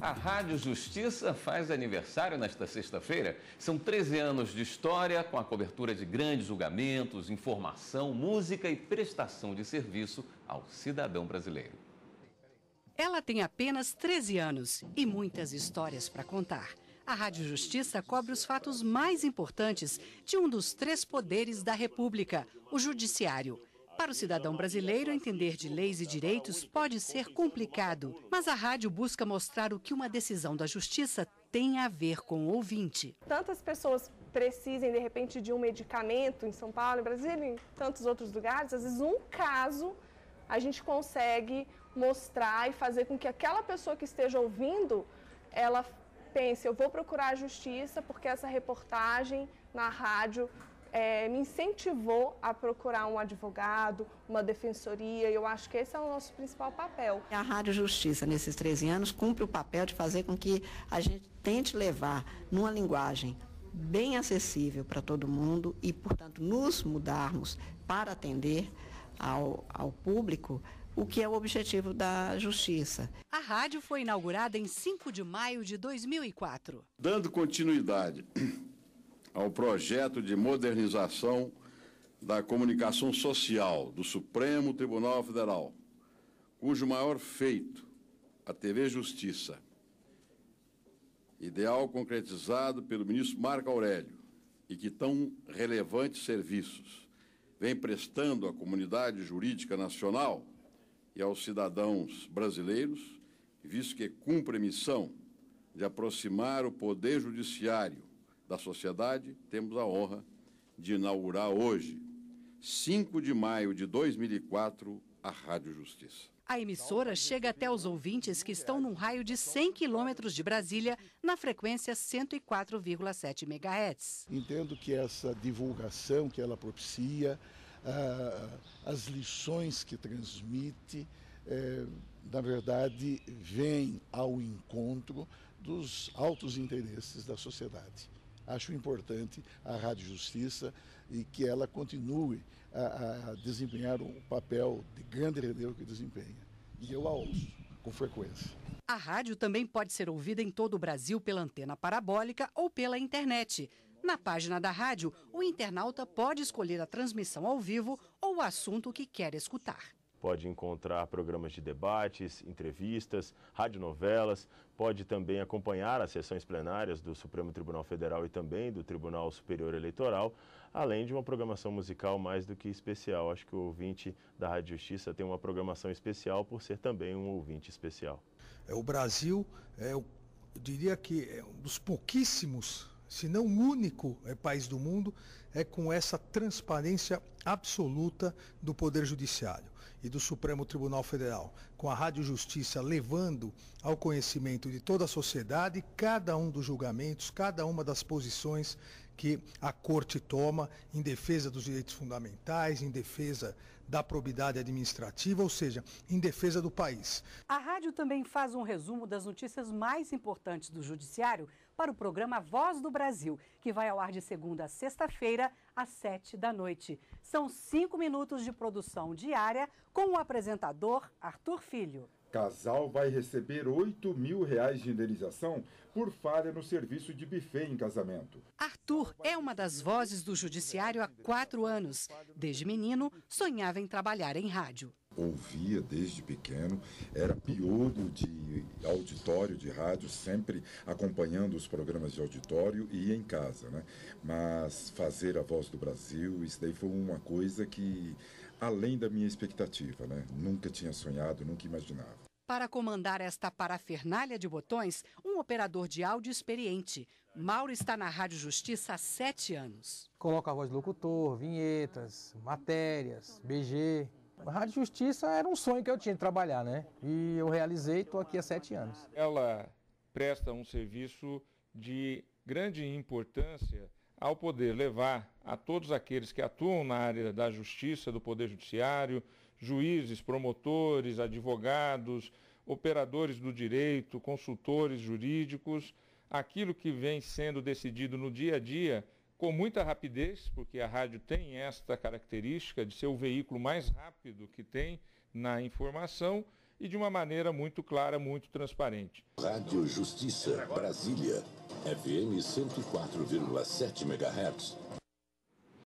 A Rádio Justiça faz aniversário nesta sexta-feira. São 13 anos de história, com a cobertura de grandes julgamentos, informação, música e prestação de serviço ao cidadão brasileiro. Ela tem apenas 13 anos e muitas histórias para contar. A Rádio Justiça cobre os fatos mais importantes de um dos três poderes da República, o Judiciário. Para o cidadão brasileiro, entender de leis e direitos pode ser complicado, mas a rádio busca mostrar o que uma decisão da justiça tem a ver com o ouvinte. Tantas pessoas precisem, de repente, de um medicamento em São Paulo, em Brasília, em tantos outros lugares, às vezes um caso a gente consegue mostrar e fazer com que aquela pessoa que esteja ouvindo, ela pense, eu vou procurar a justiça porque essa reportagem na rádio é, me incentivou a procurar um advogado, uma defensoria. Eu acho que esse é o nosso principal papel. A Rádio Justiça, nesses 13 anos, cumpre o papel de fazer com que a gente tente levar numa linguagem bem acessível para todo mundo e, portanto, nos mudarmos para atender ao, ao público o que é o objetivo da justiça. A rádio foi inaugurada em 5 de maio de 2004. Dando continuidade ao projeto de modernização da comunicação social do Supremo Tribunal Federal, cujo maior feito, a TV Justiça, ideal concretizado pelo ministro Marco Aurélio, e que tão relevantes serviços vem prestando à comunidade jurídica nacional e aos cidadãos brasileiros, visto que cumpre a missão de aproximar o poder judiciário da sociedade, temos a honra de inaugurar hoje, 5 de maio de 2004, a Rádio Justiça. A emissora chega até os ouvintes que estão num raio de 100 quilômetros de Brasília, na frequência 104,7 MHz. Entendo que essa divulgação que ela propicia, as lições que transmite, é, na verdade, vem ao encontro dos altos interesses da sociedade acho importante a Rádio Justiça e que ela continue a, a desempenhar um papel de grande relevo que desempenha. E eu a ouço com frequência. A rádio também pode ser ouvida em todo o Brasil pela antena parabólica ou pela internet. Na página da rádio, o internauta pode escolher a transmissão ao vivo ou o assunto que quer escutar pode encontrar programas de debates, entrevistas, radionovelas, pode também acompanhar as sessões plenárias do Supremo Tribunal Federal e também do Tribunal Superior Eleitoral, além de uma programação musical mais do que especial. Acho que o ouvinte da Rádio Justiça tem uma programação especial por ser também um ouvinte especial. É, o Brasil é, eu diria que é um dos pouquíssimos se não o único eh, país do mundo, é com essa transparência absoluta do Poder Judiciário e do Supremo Tribunal Federal, com a Rádio Justiça levando ao conhecimento de toda a sociedade cada um dos julgamentos, cada uma das posições que a Corte toma em defesa dos direitos fundamentais, em defesa da probidade administrativa, ou seja, em defesa do país. A rádio também faz um resumo das notícias mais importantes do Judiciário para o programa Voz do Brasil, que vai ao ar de segunda a sexta-feira, às sete da noite. São cinco minutos de produção diária com o apresentador Arthur Filho. Casal vai receber 8 mil reais de indenização por falha no serviço de buffet em casamento. Arthur é uma das vozes do judiciário há quatro anos. Desde menino, sonhava em trabalhar em rádio ouvia desde pequeno, era piolho de auditório de rádio, sempre acompanhando os programas de auditório e em casa, né? Mas fazer a voz do Brasil, isso daí foi uma coisa que além da minha expectativa, né? Nunca tinha sonhado, nunca imaginava. Para comandar esta parafernália de botões, um operador de áudio experiente. Mauro está na Rádio Justiça há sete anos. Coloca a voz do locutor, vinhetas, matérias, BG, a Rádio Justiça era um sonho que eu tinha de trabalhar, né? E eu realizei, estou aqui há sete anos. Ela presta um serviço de grande importância ao poder levar a todos aqueles que atuam na área da justiça, do poder judiciário, juízes, promotores, advogados, operadores do direito, consultores jurídicos, aquilo que vem sendo decidido no dia a dia com muita rapidez, porque a rádio tem esta característica de ser o veículo mais rápido que tem na informação e de uma maneira muito clara, muito transparente. Rádio Justiça, Brasília, FM 104,7 MHz.